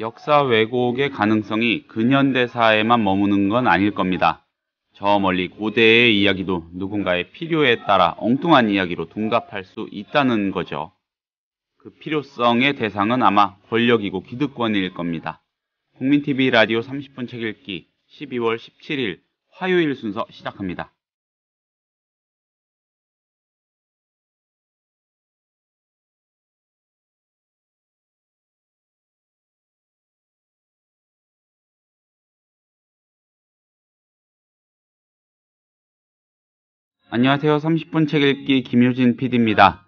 역사 왜곡의 가능성이 근현대사에만 머무는 건 아닐 겁니다. 저 멀리 고대의 이야기도 누군가의 필요에 따라 엉뚱한 이야기로 둔갑할 수 있다는 거죠. 그 필요성의 대상은 아마 권력이고 기득권일 겁니다. 국민TV 라디오 30분 책 읽기 12월 17일 화요일 순서 시작합니다. 안녕하세요. 30분 책 읽기 김효진 PD입니다.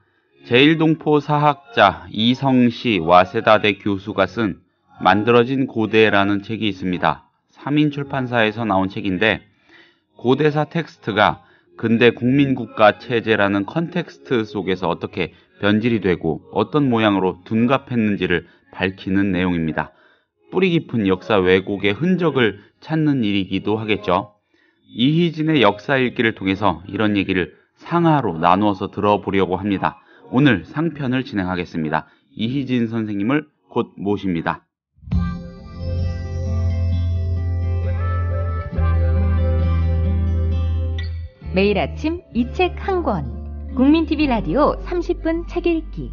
제1동포 사학자 이성시 와세다대 교수가 쓴 만들어진 고대라는 책이 있습니다. 3인 출판사에서 나온 책인데 고대사 텍스트가 근대 국민국가 체제라는 컨텍스트 속에서 어떻게 변질이 되고 어떤 모양으로 둔갑했는지를 밝히는 내용입니다. 뿌리 깊은 역사 왜곡의 흔적을 찾는 일이기도 하겠죠. 이희진의 역사 읽기를 통해서 이런 얘기를 상하로 나누어서 들어보려고 합니다. 오늘 상편을 진행하겠습니다. 이희진 선생님을 곧 모십니다. 매일 아침 이 책 한 권. 국민TV 라디오 30분 책 읽기.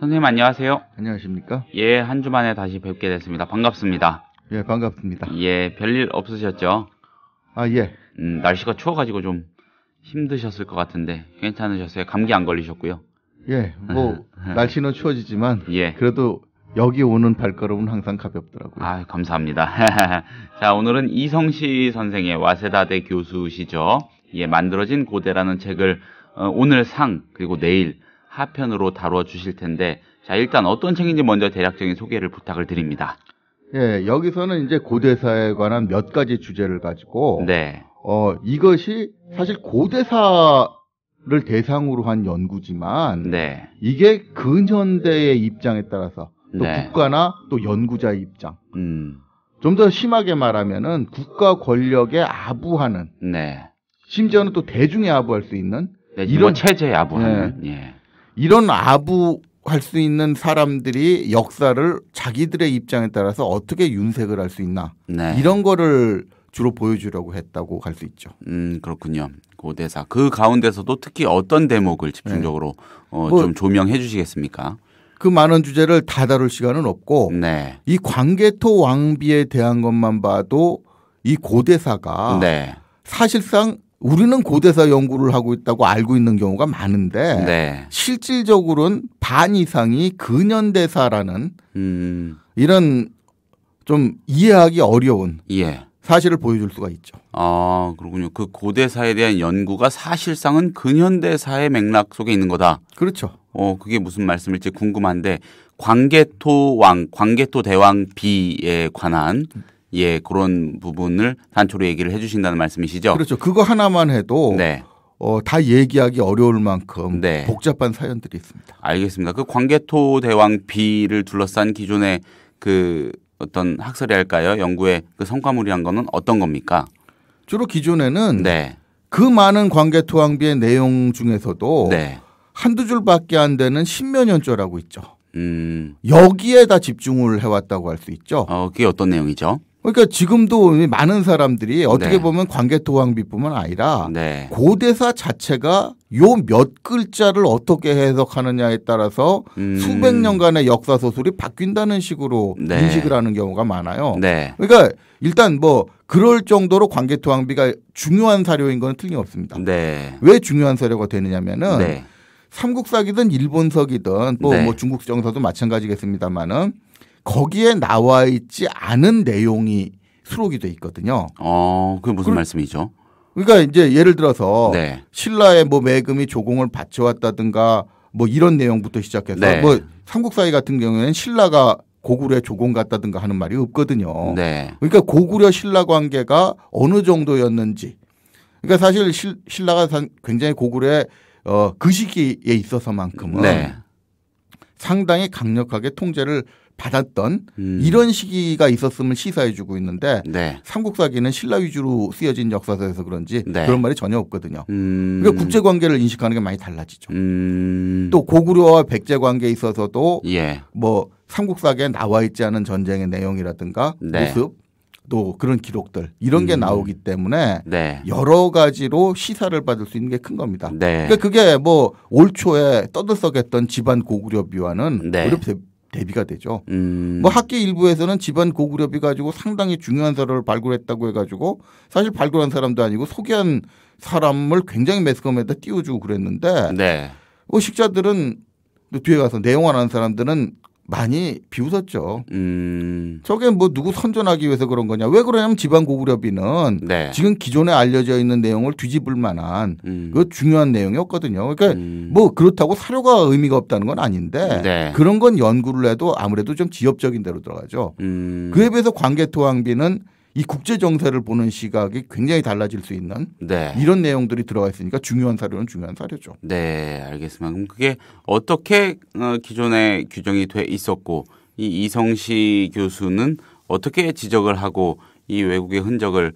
선생님 안녕하세요. 안녕하십니까? 예, 한 주 만에 다시 뵙게 됐습니다. 반갑습니다. 예, 반갑습니다. 예, 별일 없으셨죠? 아, 예. 음, 날씨가 추워가지고 좀 힘드셨을 것 같은데 괜찮으셨어요? 감기 안 걸리셨고요? 예, 뭐 날씨는 추워지지만 예. 그래도 여기 오는 발걸음은 항상 가볍더라고요. 아, 감사합니다. 자, 오늘은 이성시 선생의 와세다대 교수시죠. 예, 만들어진 고대라는 책을 어, 오늘 상 그리고 내일 하편으로 다루어 주실 텐데 자 일단 어떤 책인지 먼저 대략적인 소개를 부탁을 드립니다. 예, 여기서는 이제 고대사에 관한 몇 가지 주제를 가지고 네. 어 이것이 사실 고대사 를 대상으로 한 연구지만 네. 이게 근현대의 입장에 따라서 또 네. 국가나 또 연구자의 입장 음. 좀 더 심하게 말하면은 국가 권력에 아부하는 네. 심지어는 또 대중에 아부할 수 있는 네, 뭐 이런 뭐 체제에 아부하는 네. 예. 이런 아부 할 수 있는 사람들이 역사를 자기들의 입장에 따라서 어떻게 윤색을 할 수 있나 네. 이런 거를 주로 보여주려고 했다고 할 수 있죠. 음 그렇군요. 고대사 그, 그 가운데서도 특히 어떤 대목을 집중적으로 네. 어, 뭐, 좀 조명해 주시겠습니까? 그 많은 주제를 다 다룰 시간은 없고 네. 이 광개토 왕비에 대한 것만 봐도 이 고대사가 네. 사실상 우리는 고대사 연구를 하고 있다고 알고 있는 경우가 많은데 네. 실질적으로는 반 이상이 근현대사라는 음. 이런 좀 이해하기 어려운 예. 사실을 보여줄 수가 있죠. 아 그렇군요. 그 고대사에 대한 연구가 사실상은 근현대사의 맥락 속에 있는 거다. 그렇죠. 어 그게 무슨 말씀일지 궁금한데 광개토 왕, 광개토 대왕 비에 관한 예, 그런 부분을 단초로 얘기를 해 주신다는 말씀이시죠. 그렇죠. 그거 하나만 해도 네. 어, 다 얘기하기 어려울 만큼 네. 복잡한 사연들이 있습니다. 알겠습니다. 그 광개토 대왕 비를 둘러싼 기존의 그 어떤 학설이랄까요? 연구의 그 성과물이란 거는 어떤 겁니까? 주로 기존에는 네. 그 많은 광개토 왕비의 내용 중에서도 네. 한두 줄밖에 안 되는 십몇 연절라고 있죠. 음. 여기에 다 집중을 해왔다고 할 수 있죠. 어, 그게 어떤 내용이죠? 그러니까 지금도 많은 사람들이 어떻게 네. 보면 관계토왕비뿐만 아니라 네. 고대사 자체가 요 몇 글자를 어떻게 해석하느냐에 따라서 음. 수백 년간의 역사 소설이 바뀐다는 식으로 네. 인식을 하는 경우가 많아요. 네. 그러니까 일단 뭐 그럴 정도로 관계토왕비가 중요한 사료인 건 틀림없습니다. 네. 왜 중요한 사료가 되느냐면은 네. 삼국사기든 일본서기든 또뭐 네. 뭐 중국 정서도 마찬가지겠습니다만은 거기에 나와 있지 않은 내용이 수록이 돼 있거든요. 어, 그게 무슨 말씀이죠? 그러니까 이제 예를 들어서 네. 신라의 뭐 매금이 조공을 바쳐왔다든가 뭐 이런 내용부터 시작해서 네. 뭐 삼국사회 같은 경우에는 신라가 고구려 조공 같다든가 하는 말이 없거든요. 네. 그러니까 고구려 신라 관계가 어느 정도였는지. 그러니까 사실 실, 신라가 굉장히 고구려의 어, 그 시기에 있어서만큼은 네. 상당히 강력하게 통제를 받았던 음. 이런 시기가 있었음을 시사해주고 있는데 네. 삼국사기는 신라 위주로 쓰여진 역사서에서 그런지 네. 그런 말이 전혀 없거든요. 음. 그러니까 국제 관계를 인식하는 게 많이 달라지죠. 음. 또 고구려와 백제 관계에 있어서도 예. 뭐 삼국사기에 나와 있지 않은 전쟁의 내용이라든가 네. 모습 또 그런 기록들 이런 게 음. 나오기 때문에 네. 여러 가지로 시사를 받을 수 있는 게 큰 겁니다. 네. 그러니까 그게 뭐 올 초에 떠들썩했던 집안 고구려 비와는 네. 어렵 대비가 되죠. 음. 뭐 학계 일부에서는 집안 고구려비 가지고 상당히 중요한 사료를 발굴했다고 해가지고 사실 발굴한 사람도 아니고 소개한 사람을 굉장히 매스컴에다 띄워주고 그랬는데 네. 뭐 식자들은 뒤에 가서 내용 안 하는 사람들은 많이 비웃었죠. 음. 저게 뭐 누구 선전하기 위해서 그런 거냐. 왜 그러냐면 지방 고구려비는 네. 지금 기존에 알려져 있는 내용을 뒤집을 만한 음. 그 중요한 내용이었거든요. 그러니까 음. 뭐 그렇다고 사료가 의미가 없다는 건 아닌데 네. 그런 건 연구를 해도 아무래도 좀 지엽적인 데로 들어가죠. 음. 그에 비해서 광개토왕비는 이 국제 정세를 보는 시각이 굉장히 달라질 수 있는 네. 이런 내용들이 들어가 있으니까 중요한 사료는 중요한 사료죠. 네, 알겠습니다. 그럼 그게 어떻게 어, 기존에 규정이 돼 있었고 이 이성시 교수는 어떻게 지적을 하고 이 외국의 흔적을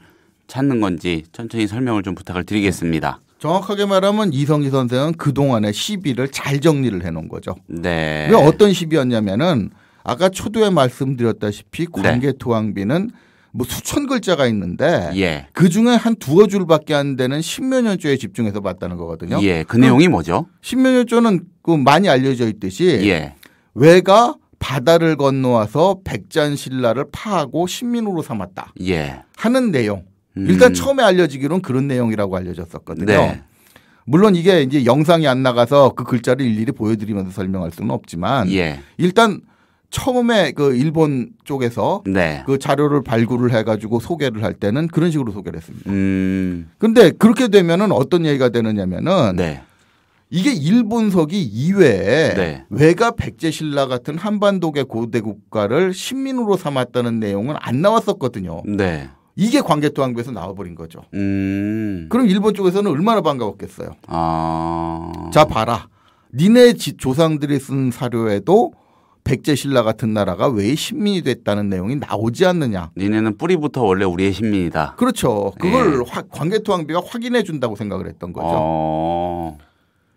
찾는 건지 천천히 설명을 좀 부탁을 드리겠습니다. 네. 정확하게 말하면 이성희 선생은 그동안의 시비를 잘 정리를 해놓은 거죠. 네. 왜 어떤 시비였냐면은 아까 초두에 말씀드렸다시피 네. 관계 투항비는 네. 뭐 수천 글자가 있는데 예. 그 중에 한 두어 줄밖에 안 되는 십몇 년조에 집중해서 봤다는 거거든요. 예. 그 내용이 뭐죠? 십몇 년조는 그 많이 알려져 있듯이 예. 왜가 바다를 건너와서 백잔신라를 파하고 신민으로 삼았다. 예. 하는 내용. 음. 일단 음. 처음에 알려지기로는 그런 내용이라고 알려졌었거든요. 네. 물론 이게 이제 영상이 안 나가서 그 글자를 일일이 보여드리면서 설명할 수는 없지만 예. 일단 처음에 그 일본 쪽에서 네. 그 자료를 발굴을 해가지고 소개를 할 때는 그런 식으로 소개를 했습니다. 음. 근데 그렇게 되면은 어떤 얘기가 되느냐면은 네. 이게 일본석이 이외에 네. 외가 백제신라 같은 한반도계 고대 국가를 식민으로 삼았다는 내용은 안 나왔었거든요. 네. 이게 광개토왕비에서 나와버린 거죠. 음. 그럼 일본 쪽에서는 얼마나 반가웠겠어요. 아. 자 봐라, 니네 조상들이 쓴 사료에도 백제신라 같은 나라가 왜 신민이 됐다는 내용이 나오지 않느냐. 니네는 뿌리부터 원래 우리의 신민이다. 그렇죠. 그걸 예. 화, 광개토왕비가 확인해 준다고 생각을 했던 거죠. 어...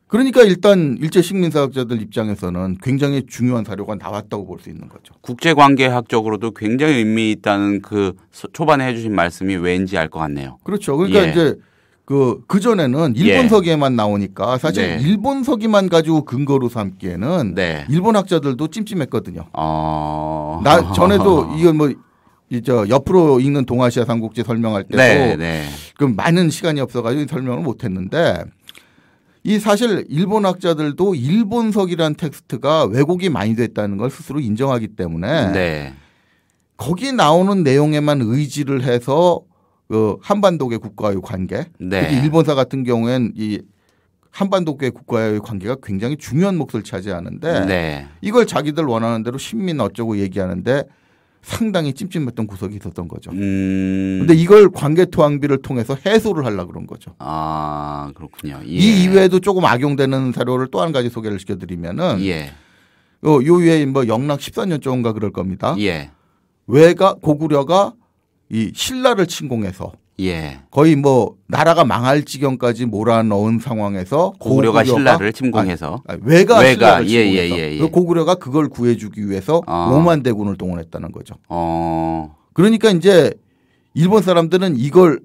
그러니까 일단 일제 식민사학자들 입장에서는 굉장히 중요한 사료가 나왔다고 볼 수 있는 거죠. 국제관계학적으로도 굉장히 의미 있다는 그 초반에 해주신 말씀이 왠지 알 것 같네요. 그렇죠. 그러니까 예. 이제 그, 그전에는 일본서기에만 예. 나오니까 사실 네. 일본서기만 가지고 근거로 삼기에는 네. 일본 학자들도 찜찜했거든요. 어... 나, 전에도 이건 뭐, 이저 옆으로 읽는 동아시아 삼국지 설명할 때도 네, 네. 그 많은 시간이 없어가지고 설명을 못 했는데 이 사실 일본 학자들도 일본서기란 텍스트가 왜곡이 많이 됐다는 걸 스스로 인정하기 때문에 네. 거기 나오는 내용에만 의지를 해서 그 한반도계 국가의 관계 네. 특히 일본사 같은 경우엔 이 한반도계 국가의 관계가 굉장히 중요한 몫을 차지하는데 네. 이걸 자기들 원하는 대로 신민 어쩌고 얘기하는데 상당히 찜찜했던 구석이 있었던 거죠. 음. 근데 이걸 관계 투항비를 통해서 해소를 하려 그런 거죠. 아, 그렇군요. 예. 이 이외에도 조금 악용되는 사료를 또 한 가지 소개를 시켜 드리면은 예. 요, 요 위에 뭐 영락 14년 조인가 그럴 겁니다. 예. 왜가 고구려가 이 신라를 침공해서 예. 거의 뭐 나라가 망할 지경까지 몰아넣은 상황에서 고구려가, 고구려가 신라를 침공해서 아니, 아니, 외가, 외가 신라를 예, 예 침공해서 예, 예, 예. 고구려가 그걸 구해주기 위해서 어. 아. 로만 대군을 동원했다는 거죠. 어. 그러니까 이제 일본 사람들은 이걸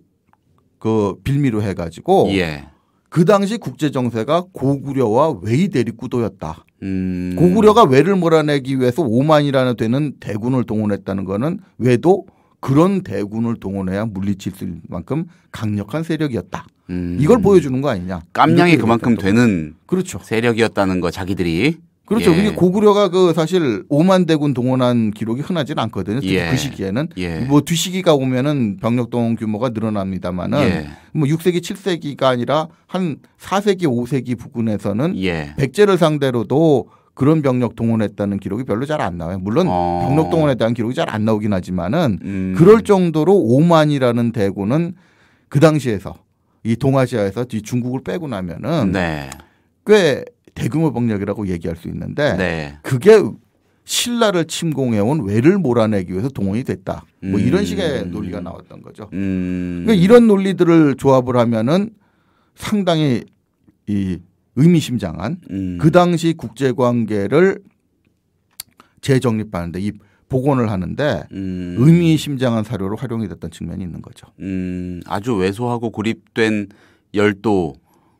그 빌미로 해가지고 예. 그 당시 국제 정세가 고구려와 외이 대립구도였다. 음. 고구려가 외를 몰아내기 위해서 오만이라는 되는 대군을 동원했다는 거는 외도 그런 대군을 동원해야 물리칠 수 만큼 강력한 세력이었다. 음. 이걸 보여주는 거 아니냐. 깜냥이 그만큼 되는 그렇죠. 세력이었다는 거 자기들이. 그렇죠. 예. 게 고구려가 그 사실 5만 대군 동원한 기록이 흔하진 않거든요. 예. 그 시기에는 예. 뭐 뒤시기가 오면은 병력 동원 규모가 늘어납니다만은 예. 뭐 6세기, 7세기가 아니라 한 4세기, 5세기 부근에서는 예. 백제를 상대로도 그런 병력 동원했다는 기록이 별로 잘 안 나와요. 물론 어. 병력 동원에 대한 기록이 잘 안 나오긴 하지만은 음. 그럴 정도로 오만이라는 대군은 그 당시에서 이 동아시아에서 이 중국을 빼고 나면은 네. 꽤 대규모 병력이라고 얘기할 수 있는데 네. 그게 신라를 침공해온 왜를 몰아내기 위해서 동원이 됐다. 뭐 이런 식의 음. 논리가 나왔던 거죠. 음. 그러니까 이런 논리들을 조합을 하면은 상당히 이 의미심장한 음. 그 당시 국제 관계를 재정립하는데 이 복원을 하는데 음. 의미심장한 사료로 활용이 됐던 측면이 있는 거죠. 음, 아주 왜소하고 고립된 열도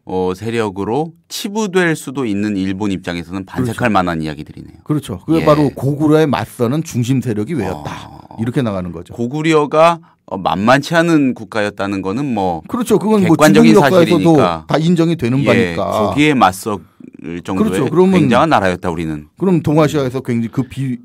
어, 세력으로 치부될 수도 있는 일본 입장에서는 반색할 그렇죠. 만한 이야기들이네요. 그렇죠. 그게 예. 바로 고구려에 맞서는 중심 세력이 어. 왜였다. 어. 이렇게 나가는 거죠. 고구려가 어, 만만치 않은 국가였다는 거는 뭐 그렇죠. 그건 뭐 객관적인 뭐 사실이니까 다 인정이 되는 예, 바니까 거기에 맞서 정도의 그렇죠. 그러면 굉장한 나라였다 우리는. 그럼 동아시아에서 굉장히 그 비그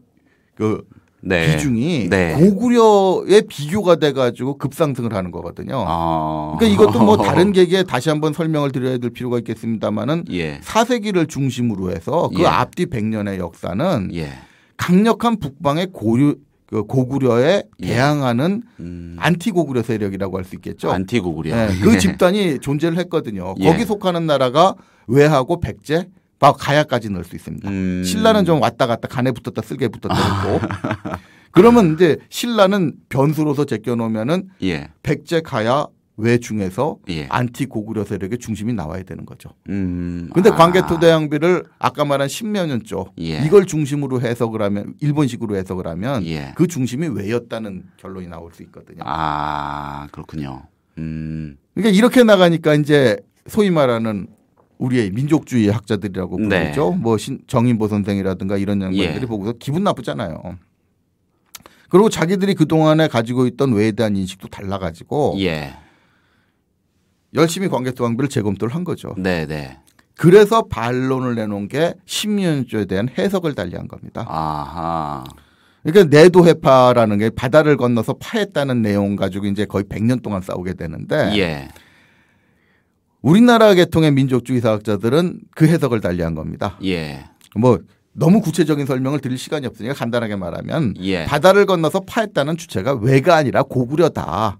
그 네. 비중이 네. 고구려의 비교가 돼가지고 급상승을 하는 거거든요. 아... 그러니까 이것도 뭐 다른 계기에 다시 한번 설명을 드려야 될 필요가 있겠습니다만은 예. 4세기를 중심으로 해서 그 예. 앞뒤 100년의 역사는 예. 강력한 북방의 고려 그 고구려에 대항하는 예. 음. 안티 고구려 세력이라고 할 수 있겠죠. 안티 고구려. 네, 예, 그 예. 집단이 존재를 했거든요. 예. 거기 속하는 나라가 왜하고 백제, 막 가야까지 넣을 수 있습니다. 음. 신라는 좀 왔다 갔다 간에 붙었다 쓸개 붙었다 했고. 아. 그러면 이제 신라는 변수로서 제껴놓으면은 예. 백제, 가야, 외중에서 예. 안티 고구려 세력의 중심이 나와야 되는 거죠. 그런데 음, 아. 광개토대왕비를 아까 말한 십몇 년쪽 예. 이걸 중심으로 해석을 하면 일본식으로 해석을 하면 예. 그 중심이 왜였다는 결론이 나올 수 있거든요. 아 그렇군요. 음. 그러니까 이렇게 나가니까 이제 소위 말하는 우리의 민족주의 학자들이라고 네. 부르죠. 네. 뭐 신, 정인보 선생이라든가 이런 양반들이 예. 보고서 기분 나쁘잖아요. 그리고 자기들이 그 동안에 가지고 있던 외에 대한 인식도 달라가지고. 예. 열심히 관계투항비를 재검토를 한 거죠. 네네. 네. 그래서 반론을 내놓은 게1 신민주에 대한 해석을 달리한 겁니다. 아하. 그러니까 내도해파라는 게 바다를 건너서 파했다는 내용 가지고 이제 거의 100년 동안 싸우게 되는데 예. 우리나라 계통의 민족주의 사학자들은 그 해석을 달리한 겁니다. 예. 뭐 너무 구체적인 설명을 드릴 시간이 없으니까 간단하게 말하면 예. 바다를 건너서 파했다는 주체가 왜가 아니라 고구려다.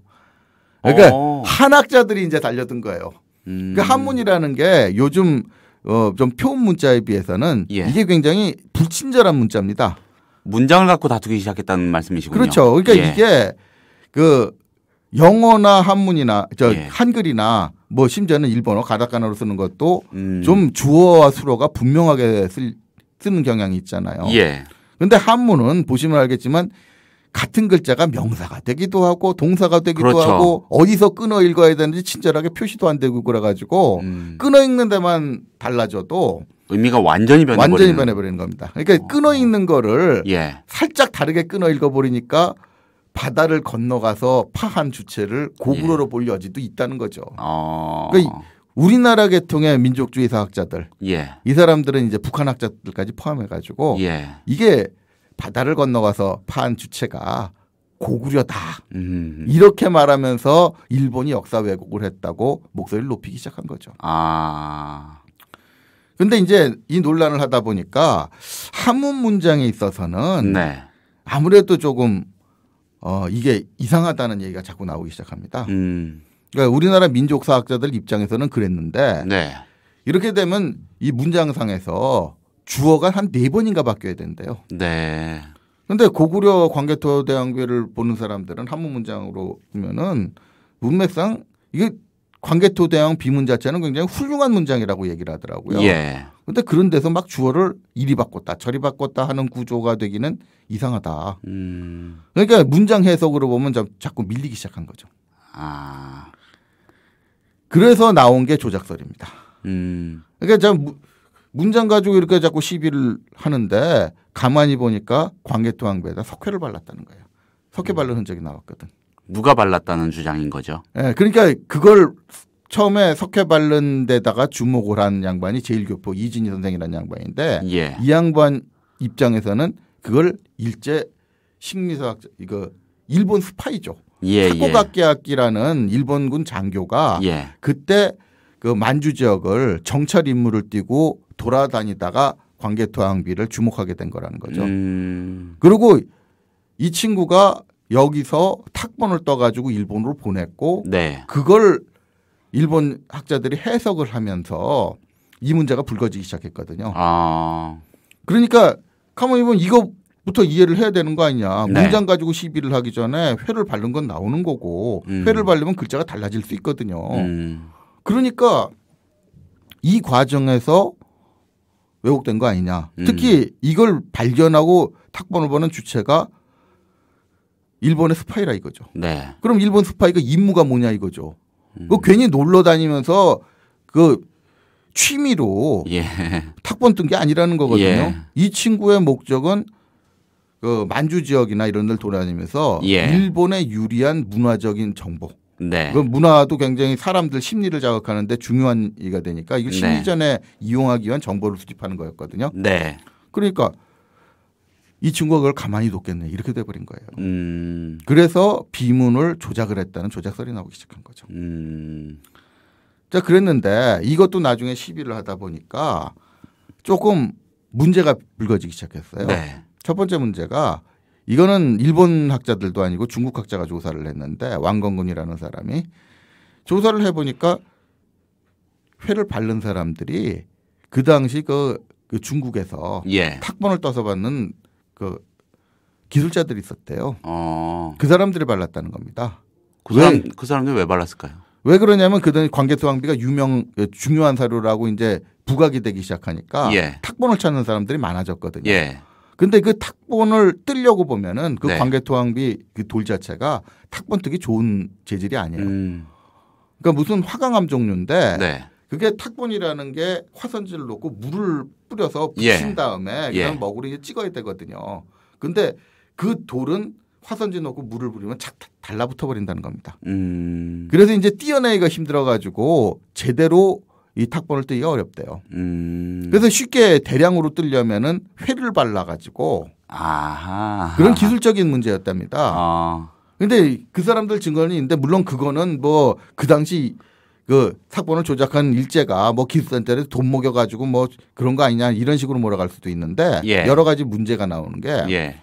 그러니까 어. 한학자들이 이제 달려든 거예요. 그러니까 음. 그 한문이라는 게 요즘 어좀 표음 문자에 비해서는 예. 이게 굉장히 불친절한 문자입니다. 문장을 갖고 다투기 시작했다는 말씀이시군요. 그렇죠. 그러니까 예. 이게 그 영어나 한문이나 저 예. 한글이나 뭐 심지어는 일본어 가닥가나로 쓰는 것도 음. 좀 주어와 수로가 분명하게 쓸, 쓰는 경향이 있잖아요. 예. 근데 한문은 보시면 알겠지만 같은 글자가 명사가 되기도 하고 동사가 되기도 그렇죠. 하고 어디서 끊어 읽어야 되는지 친절하게 표시도 안 되고 그래가지고 음. 끊어 읽는 데만 달라져도 의미가 완전히 변해버리 완전히 변해버리는 겁니다. 그러니까 어. 끊어 읽는 거를 예. 살짝 다르게 끊어 읽어버리니까 바다를 건너가서 파한 주체를 고구려로 예. 볼 여지도 있다는 거죠. 어. 그러니까 우리나라 계통의 민족주의 사학자들, 예. 이 사람들은 이제 북한 학자들까지 포함해가지고 예. 이게 바다를 건너가서 파한 주체가 고구려다. 음. 이렇게 말하면서 일본이 역사 왜곡을 했다고 목소리를 높이기 시작한 거죠. 아. 근데 이제 이 논란을 하다 보니까 한문 문장에 있어서는 네. 아무래도 조금 어 이게 이상하다는 얘기가 자꾸 나오기 시작합니다. 음. 그러니까 우리나라 민족사학자들 입장에서는 그랬는데 네. 이렇게 되면 이 문장상에서 주어가 한 네 번인가 바뀌어야 된대요. 네. 근데 고구려 광개토대왕교를 보는 사람들은 한문 문장으로 보면은 문맥상 이게 광개토대왕 비문 자체는 굉장히 훌륭한 문장이라고 얘기를 하더라고요. 예. 근데 그런 데서 막 주어를 이리 바꿨다 저리 바꿨다 하는 구조가 되기는 이상하다. 음. 그러니까 문장 해석으로 보면 자꾸 밀리기 시작한 거죠. 아. 그래서 나온 게 조작설입니다. 음. 그러니까 문장 가지고 이렇게 자꾸 시비를 하는데 가만히 보니까 광개토 왕비에다 석회를 발랐다는 거예요. 석회 발른 음. 흔적이 나왔거든. 누가 발랐다는 주장인 거죠. 예, 네, 그러니까 그걸 처음에 석회 발른 데다가 주목을 한 양반이 제일교포 이진희 선생이라는 양반인데 예. 이 양반 입장에서는 그걸 일제 심리사학 이거 일본 스파이죠. 예, 사고가키아키라는 예. 일본군 장교가 예. 그때 그 만주 지역을 정찰 임무를 띠고 돌아다니다가 광개토양비를 주목하게 된 거라는 거죠. 음. 그리고 이 친구가 여기서 탁번을 떠가지고 일본으로 보냈고 네. 그걸 일본 학자들이 해석을 하면서 이 문제가 불거지기 시작했거든요. 아. 그러니까 카모니 보면 이거부터 이해를 해야 되는 거 아니냐. 네. 문장 가지고 시비를 하기 전에 회를 바른 건 나오는 거고 음. 회를 바르면 글자가 달라질 수 있거든요. 음. 그러니까 이 과정에서 왜곡된 거 아니냐. 음. 특히 이걸 발견하고 탁번 후보는 주체가 일본의 스파이라 이거죠. 네. 그럼 일본 스파이가 임무가 뭐냐 이거죠. 음. 그 괜히 놀러 다니면서 그 취미로 예. 탁번 뜬게 아니라는 거거든요. 예. 이 친구의 목적은 그 만주 지역이나 이런 데를 돌아다니면서 예. 일본에 유리한 문화적인 정보 네. 그 문화도 굉장히 사람들 심리를 자극하는데 중요한 이가 되니까 이거 네. 심리 전에 이용하기 위한 정보를 수집하는 거였거든요. 네. 그러니까 이 친구가 그걸 가만히 뒀겠네 이렇게 돼버린 거예요. 음. 그래서 비문을 조작을 했다는 조작설이 나오기 시작한 거죠. 음. 자 그랬는데 이것도 나중에 시비를 하다 보니까 조금 문제가 불거지기 시작했어요. 네. 첫 번째 문제가 이거는 일본 학자들도 아니고 중국 학자가 조사를 했는데 왕건근이라는 사람이 조사를 해보니까 회를 바른 사람들이 그 당시 그, 그 중국에서 예. 탁번을 떠서 받는 그 기술자들이 있었대요. 어. 그 사람들이 발랐다는 겁니다. 그 왜? 사람 그 사람들이 왜 발랐을까요? 왜 그러냐면 그전에 관계투항비가 유명 그 중요한 사료라고 이제 부각이 되기 시작하니까 예. 탁본을 찾는 사람들이 많아졌거든요. 예. 근데 그 탁본을 뜨려고 보면은 그 네. 광개토왕비 그 돌 자체가 탁본 뜨기 좋은 재질이 아니에요. 음. 그러니까 무슨 화강암 종류인데 네. 그게 탁본이라는 게 화선지를 놓고 물을 뿌려서 붙인 예. 다음에 예. 그냥 예. 먹으로 찍어야 되거든요. 근데 그 돌은 화선지 놓고 물을 뿌리면 착 달라붙어 버린다는 겁니다. 음. 그래서 이제 띄어내기가 힘들어 가지고 제대로 이 탁본을 뜨기 가 어렵대요. 음. 그래서 쉽게 대량으로 뜨려면은 회를 발라 가지고 아하. 그런 기술적인 문제였답니다. 그런데그 아. 사람들 증거는 있는데 물론 그거는 뭐 그 당시 그탁본을 조작한 일제가 뭐 기술센터에서 돈 먹여 가지고 뭐 그런 거 아니냐 이런 식으로 몰아갈 수도 있는데 예. 여러 가지 문제가 나오는 게 예.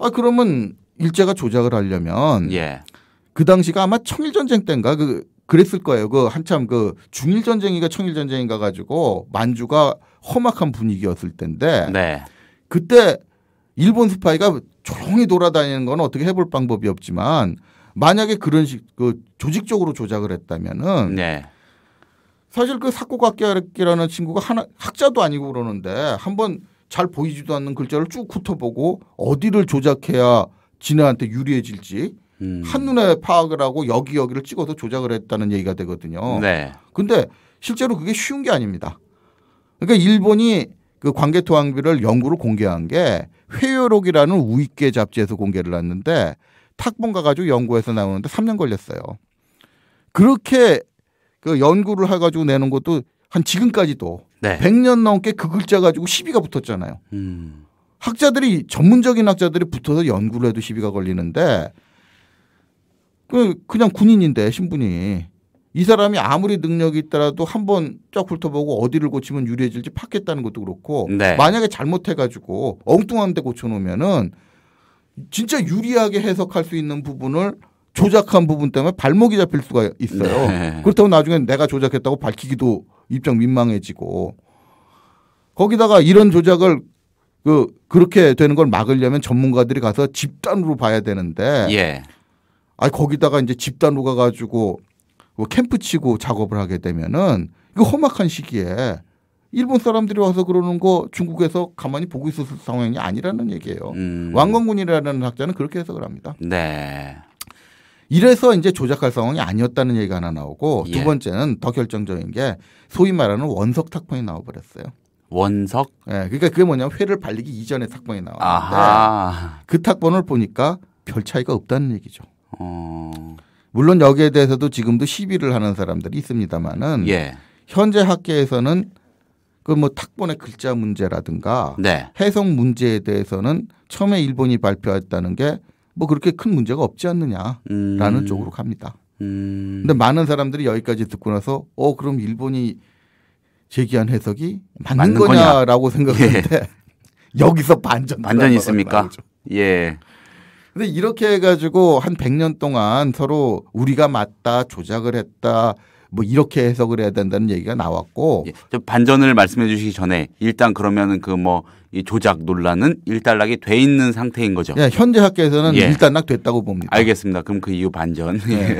아 그러면 일제가 조작을 하려면 예. 그 당시가 아마 청일 전쟁 때인가 그 그랬을 거예요. 그 한참 그 중일 전쟁인가 청일 전쟁인가 가지고 만주가 험악한 분위기였을 텐데 네. 그때 일본 스파이가 조용히 돌아다니는 건 어떻게 해볼 방법이 없지만 만약에 그런 식 그 조직적으로 조작을 했다면은 네. 사실 그 사코가키라는 친구가 하나 학자도 아니고 그러는데 한번 잘 보이지도 않는 글자를 쭉 훑어보고 어디를 조작해야 지네한테 유리해질지 음. 한눈에 파악을 하고 여기 여기를 찍어서 조작을 했다는 얘기가 되거든요. 네. 근데 실제로 그게 쉬운 게 아닙니다. 그러니까 일본이 그 관계 토항비를 영구로 공개한 게 회요록이라는 우익계 잡지에서 공개를 했는데 탁본가 가지고 연구해서 나오는데 3년 걸렸어요. 그렇게 그 연구를 해가지고 내는 것도 한 지금까지도 네. 100년 넘게 그 글자 가지고 시비가 붙었잖아요. 음. 학자들이 전문적인 학자들이 붙어서 연구를 해도 시비가 걸리는데 그 그냥 그 군인인데 신분이 이 사람이 아무리 능력이 있더라도 한 번 쫙 훑어보고 어디를 고치면 유리해질지 파겠다는 것도 그렇고 네. 만약에 잘못해가지고 엉뚱한 데 고쳐놓으면은 진짜 유리하게 해석할 수 있는 부분을 조작한 부분 때문에 발목이 잡힐 수가 있어요. 네. 그렇다고 나중에 내가 조작했다고 밝히기도 입장 민망해지고 거기다가 이런 조작을 그 그렇게 되는 걸 막으려면 전문가들이 가서 집단으로 봐야 되는데 예. 아 거기다가 이제 집단으로 가가지고 뭐 캠프 치고 작업을 하게 되면은 이거 험악한 시기에 일본 사람들이 와서 그러는 거 중국에서 가만히 보고 있었을 상황이 아니라는 얘기예요. 음. 왕건군이라는 학자는 그렇게 해석을 합니다. 네. 이래서 이제 조작할 상황이 아니었다는 얘기가 하나 나오고 예. 두 번째는 더 결정적인 게 소위 말하는 원석 탁폰이 나와버렸어요. 원석? 예. 네, 그러니까 그게 뭐냐면 회를 발리기 이전에 탁본이 나왔는데 아하. 그 탁본을 보니까 별 차이가 없다는 얘기죠. 어... 물론 여기에 대해서도 지금도 시비를 하는 사람들이 있습니다만은 예. 현재 학계에서는 그 뭐 탁본의 글자 문제라든가 네. 해석 문제에 대해서는 처음에 일본이 발표했다는 게 뭐 그렇게 큰 문제가 없지 않느냐라는 음... 쪽으로 갑니다. 음. 근데 많은 사람들이 여기까지 듣고 나서 어 그럼 일본이 제기한 해석이 맞는, 맞는 거냐라고 생각했는데 예. 여기서 반전 반전 있습니까? 예. 근데 이렇게 해가지고 한 100년 동안 서로 우리가 맞다, 조작을 했다, 뭐 이렇게 해석을 해야 된다는 얘기가 나왔고 예, 반전을 말씀해 주시기 전에 일단 그러면은 그 뭐 이 조작 논란은 일단락이 돼 있는 상태인 거죠. 예, 현재 학계에서는 예. 일단락 됐다고 봅니다. 알겠습니다. 그럼 그 이후 반전. 예. 예.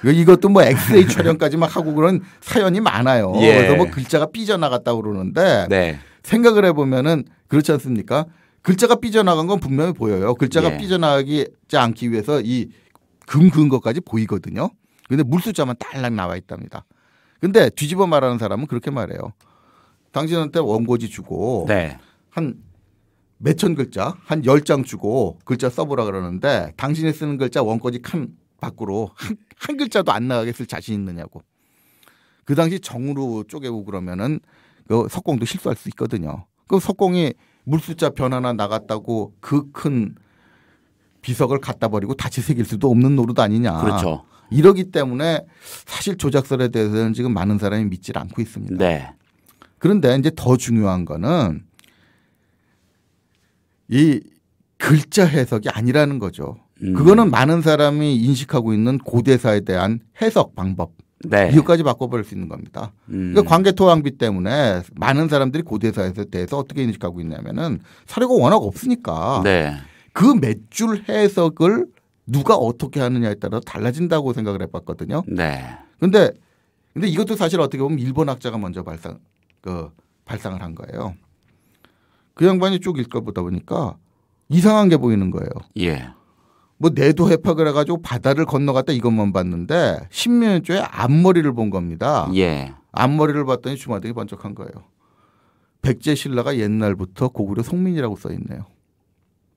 그 이것도 뭐 엑스레이 촬영까지 막 하고 그런 사연이 많아요. 예. 그래서 뭐 글자가 삐져나갔다고 그러는데 네. 생각을 해보면은 그렇지 않습니까? 글자가 삐져나간 건 분명히 보여요. 글자가 예. 삐져나가지 않기 위해서 이금 그은 것까지 보이거든요. 근데 물숫자만 딸랑 나와 있답니다. 근데 뒤집어 말하는 사람은 그렇게 말해요. 당신한테 원고지 주고 네. 한 몇천 글자 한 열 장 주고 글자 써보라 그러는데 당신이 쓰는 글자 원고지 칸 밖으로 한, 한 글자도 안 나가게 쓸 자신 있느냐고. 그 당시 정으로 쪼개고 그러면은 그 석공도 실수할 수 있거든요. 그 석공이 물숫자 변화나 나갔다고 그 큰 비석을 갖다 버리고 다시 새길 수도 없는 노릇 아니냐. 그렇죠. 이러기 때문에 사실 조작설에 대해서는 지금 많은 사람이 믿질 않고 있습니다. 네. 그런데 이제 더 중요한 거는 이 글자 해석이 아니라는 거죠. 음. 그거는 많은 사람이 인식하고 있는 고대사에 대한 해석 방법. 네. 이유까지 바꿔버릴 수 있는 겁니다. 음. 그러니까 관계토양비 때문에 많은 사람들이 고대사에 서 대해서 어떻게 인식하고 있냐면은 사료가 워낙 없으니까 네. 그 매줄 해석을 누가 어떻게 하느냐에 따라 달라진다고 생각을 해봤거든요. 네. 근데 근데 이것도 사실 어떻게 보면 일본 학자가 먼저 발상 그 발상을 한 거예요. 그 양반이 쭉 읽어보다 보니까 이상한 게 보이는 거예요. 예. 뭐 내도 해파을 해가지고 바다를 건너갔다 이것만 봤는데 십몇년째 앞머리를 본 겁니다. 예. 앞머리를 봤더니 주마등이 번쩍한 거예요. 백제신라가 옛날부터 고구려 송민이라고 써 있네요.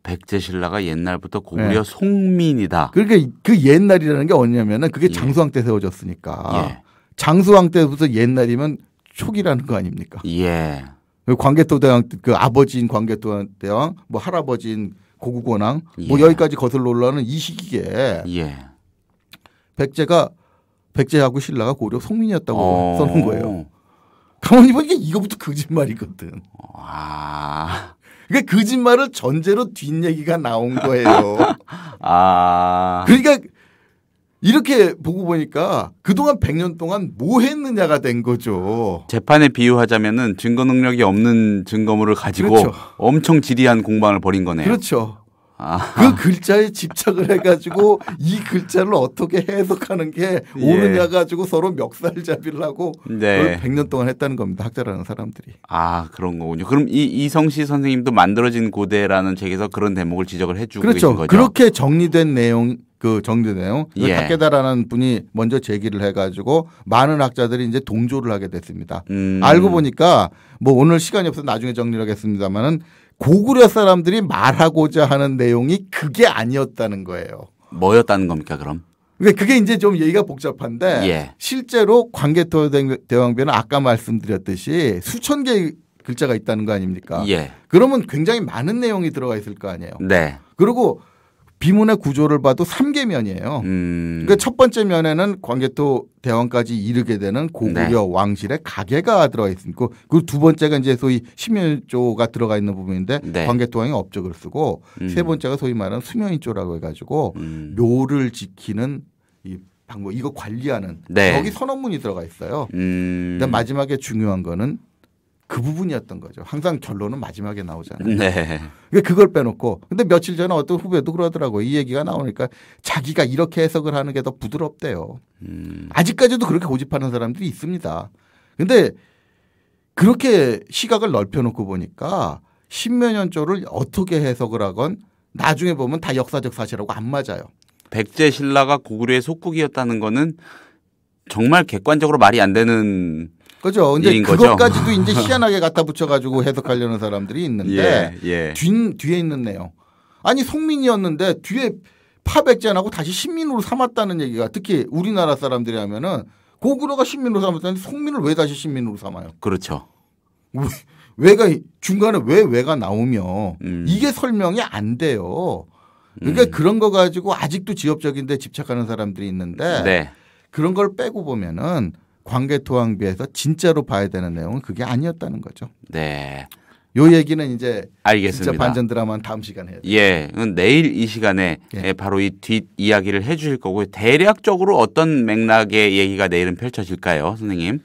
백제신라가 옛날부터 고구려 네. 송민이다. 그러니까 그 옛날이라는 게어냐면은 그게 예. 장수왕 때 세워졌으니까 예. 장수왕 때부터 옛날이면 초기라는 거 아닙니까? 예. 광개토대왕 그, 그 아버지인 광개토대왕 뭐 할아버지인 고국원왕 뭐 예. 뭐 여기까지 거슬러 올라오는 이 시기에 예. 백제가 백제하고 신라가 고려 송민이었다고 어. 써놓은 거예요. 가만히 보니까 이거부터 거짓말이거든. 아. 그러니까 거짓말을 전제로 뒷얘기가 나온 거예요. 아. 그러니까 이렇게 보고 보니까 그동안 100년 동안 뭐 했느냐가 된 거죠. 재판에 비유하자면은 증거 능력이 없는 증거물을 가지고 그렇죠. 엄청 지리한 공방을 벌인 거네요. 그렇죠. 그 글자에 집착을 해가지고 이 글자를 어떻게 해석하는 게 예. 옳으냐 가지고 서로 멱살잡이를 하고 네. 100년 동안 했다는 겁니다. 학자라는 사람들이. 아 그런 거군요. 그럼 이 이성시 선생님도 만들어진 고대라는 책에서 그런 대목을 지적을 해주고 그렇죠. 계신 거죠. 그렇게 정리된 내용 그 정리 내용 그 예. 타케다라는 분이 먼저 제기를 해가지고 많은 학자들이 이제 동조를 하게 됐습니다. 음. 알고 보니까 뭐 오늘 시간이 없어서 나중에 정리하겠습니다만은 고구려 사람들이 말하고자 하는 내용이 그게 아니었다는 거예요. 뭐였다는 겁니까 그럼? 근데 그게 이제 좀 얘기가 복잡한데 예. 실제로 관개토 대왕변은 아까 말씀드렸듯이 수천 개의 글자가 있다는 거 아닙니까? 예. 그러면 굉장히 많은 내용이 들어가 있을 거 아니에요. 네. 그리고 비문의 구조를 봐도 3개 면이에요 음. 그러니까 첫 번째 면에는 광개토 대왕까지 이르게 되는 고구려 네. 왕실의 가계가 들어가 있고 그, 니그두 번째가 이제 소위 심연조가 들어가 있는 부분인데 네. 광개토 왕이 업적을 쓰고 음. 세 번째가 소위 말하는 수면인조라고 해가지고 음. 묘를 지키는 이 방법 이거 관리하는 네. 거기 선언문이 들어가 있어요. 음. 근데 마지막에 중요한 거는 그 부분이었던 거죠. 항상 결론은 마지막에 나오잖아요. 네. 그러니까 그걸 빼놓고 근데 며칠 전에 어떤 후배도 그러더라고요. 이 얘기가 나오니까 자기가 이렇게 해석을 하는 게 더 부드럽대요. 음. 아직까지도 그렇게 고집하는 사람들이 있습니다. 근데 그렇게 시각을 넓혀놓고 보니까 십몇 년조를 어떻게 해석을 하건 나중에 보면 다 역사적 사실하고 안 맞아요. 백제 신라가 고구려의 속국이었다는 거는 정말 객관적으로 말이 안 되는 그죠. 근데 그것까지도 거죠? 이제 희한하게 갖다 붙여가지고 해석하려는 사람들이 있는데 예, 예. 뒤, 뒤에 있는 내용. 아니 송민이었는데 뒤에 파백제하고 다시 신민으로 삼았다는 얘기가 특히 우리나라 사람들이 하면은 고구려가 신민으로 삼았다는데 송민을 왜 다시 신민으로 삼아요? 그렇죠. 왜, 가 중간에 왜 왜가 나오며 음. 이게 설명이 안 돼요. 그러니까 음. 그런 거 가지고 아직도 지엽적인데 집착하는 사람들이 있는데 네. 그런 걸 빼고 보면은 관계토항비에서 진짜로 봐야 되는 내용은 그게 아니었다는 거죠. 네. 요 얘기는 이제 알겠습니다. 반전 드라마는 다음 시간에 해야 돼요. 예, 내일 이 시간에 예. 예 바로 이 뒷 이야기를 해주실 거고 대략적으로 어떤 맥락의 얘기가 내일은 펼쳐질까요, 선생님?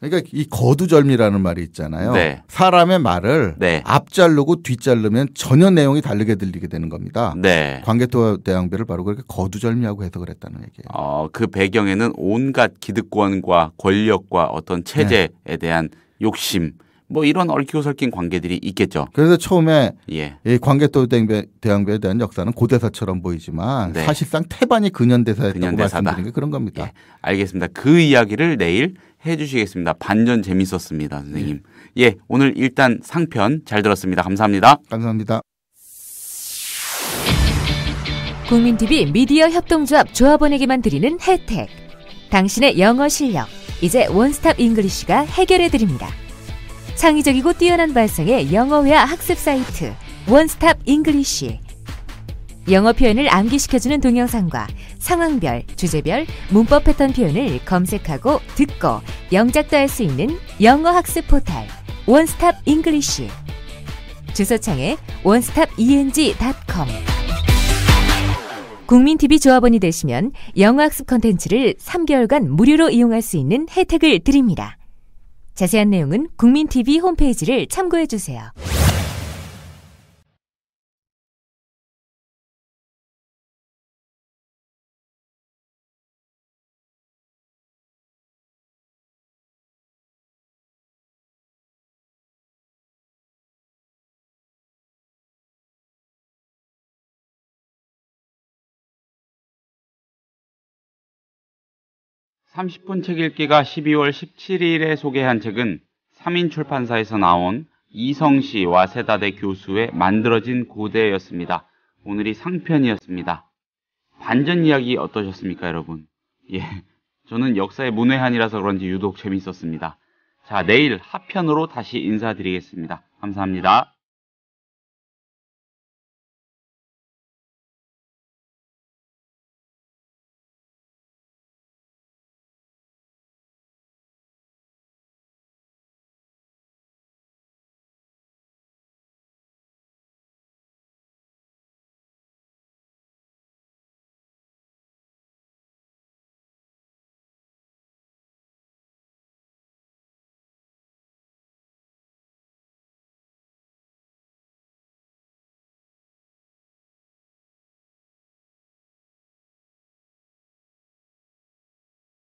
그러니까 이 거두절미라는 말이 있잖아요. 네. 사람의 말을 네. 앞 자르고 뒷 자르면 전혀 내용이 다르게 들리게 되는 겁니다. 네. 광개토 대왕배를 바로 그렇게 거두절미하고 해석을 했다는 얘기예요. 어, 그 배경에는 온갖 기득권과 권력과 어떤 체제에 네. 대한 욕심 뭐 이런 얽히고 설킨 관계들이 있겠죠. 그래서 처음에 예. 이 광개토 대왕배에 대한 역사는 고대사처럼 보이지만 네. 사실상 태반이 근현대사였다고 근현대사다. 말씀드린 게 그런 겁니다. 예. 알겠습니다. 그 이야기를 내일 해주시겠습니다. 반전 재밌었습니다, 선생님. 네. 예, 오늘 일단 상편 잘 들었습니다. 감사합니다. 감사합니다. 국민TV 미디어 협동조합 조합원에게만 드리는 혜택. 당신의 영어 실력, 이제 원스탑 잉글리쉬가 해결해드립니다. 창의적이고 뛰어난 발성의 영어회화 학습 사이트, 원스탑 잉글리쉬. 영어 표현을 암기시켜주는 동영상과 상황별, 주제별, 문법 패턴 표현을 검색하고 듣고 영작도 할 수 있는 영어 학습 포탈 원스탑 잉글리쉬 주소창에 원스톱eng.com 국민TV 조합원이 되시면 영어학습 컨텐츠를 3개월간 무료로 이용할 수 있는 혜택을 드립니다. 자세한 내용은 국민TV 홈페이지를 참고해주세요. 30분 책 읽기가 12월 17일에 소개한 책은 3인 출판사에서 나온 이성시 와세다대 교수의 만들어진 고대였습니다. 오늘이 상편이었습니다. 반전 이야기 어떠셨습니까, 여러분? 예. 저는 역사의 문외한이라서 그런지 유독 재밌었습니다. 자, 내일 하편으로 다시 인사드리겠습니다. 감사합니다.